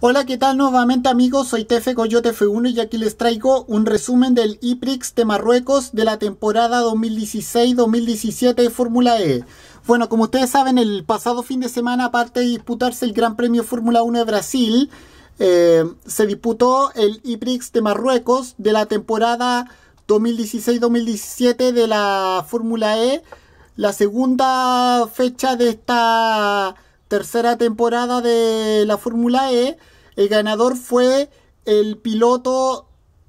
Hola, ¿qué tal nuevamente amigos? Soy Tefe Coyote F1 y aquí les traigo un resumen del IPRIX de Marruecos de la temporada 2016-2017 de Fórmula E. Bueno, como ustedes saben, el pasado fin de semana, aparte de disputarse el Gran Premio Fórmula 1 de Brasil, eh, se disputó el IPRIX de Marruecos de la temporada 2016-2017 de la Fórmula E, la segunda fecha de esta tercera temporada de la Fórmula E, el ganador fue el piloto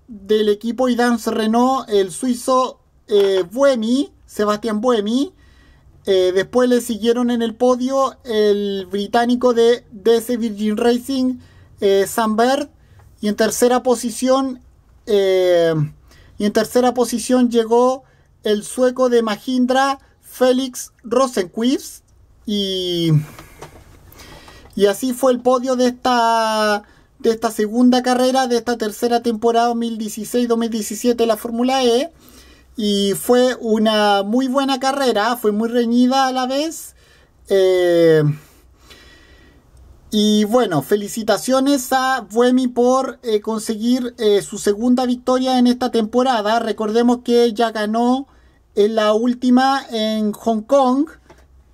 del equipo Idance Renault, el suizo eh, Buemi, Sebastián Buemi. Eh, después le siguieron en el podio el británico de DC Virgin Racing, Sambert. Eh, Sam Bird. Y en tercera posición. y en tercera posición llegó el sueco de Mahindra, Félix Rosenquist. Y y así fue el podio de esta, de esta segunda carrera, de esta tercera temporada 2016-2017 de la Fórmula E. Y fue una muy buena carrera, fue muy reñida a la vez. Eh, y bueno, felicitaciones a Buemi por eh, conseguir eh, su segunda victoria en esta temporada. Recordemos que ya ganó en la última en Hong Kong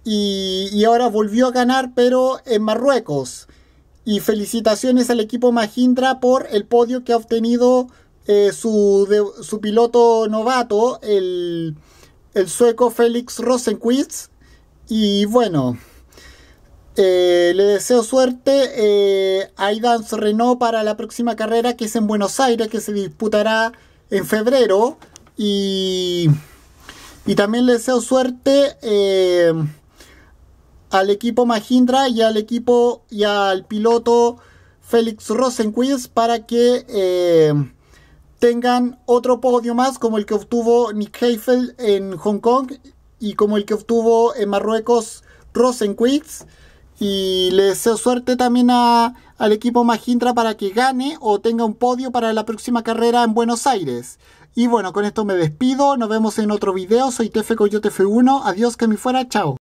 y, ahora volvió a ganar, pero en Marruecos. Y felicitaciones al equipo Mahindra por el podio que ha obtenido eh, su, piloto novato, el, sueco Félix Rosenquist. Y bueno, eh, le deseo suerte eh, a Idans Renault para la próxima carrera que es en Buenos Aires, que se disputará en febrero. Y, y también le deseo suerte al equipo Mahindra y al equipo y al piloto Félix Rosenquist para que eh, tengan otro podio más como el que obtuvo Nick Heifel en Hong Kong y como el que obtuvo en eh, Marruecos Rosenquist y les deseo suerte también al equipo Mahindra para que gane o tenga un podio para la próxima carrera en Buenos Aires. Y bueno, con esto me despido, nos vemos en otro video, soy Tefe Coyote F1, adiós que me fuera, chao.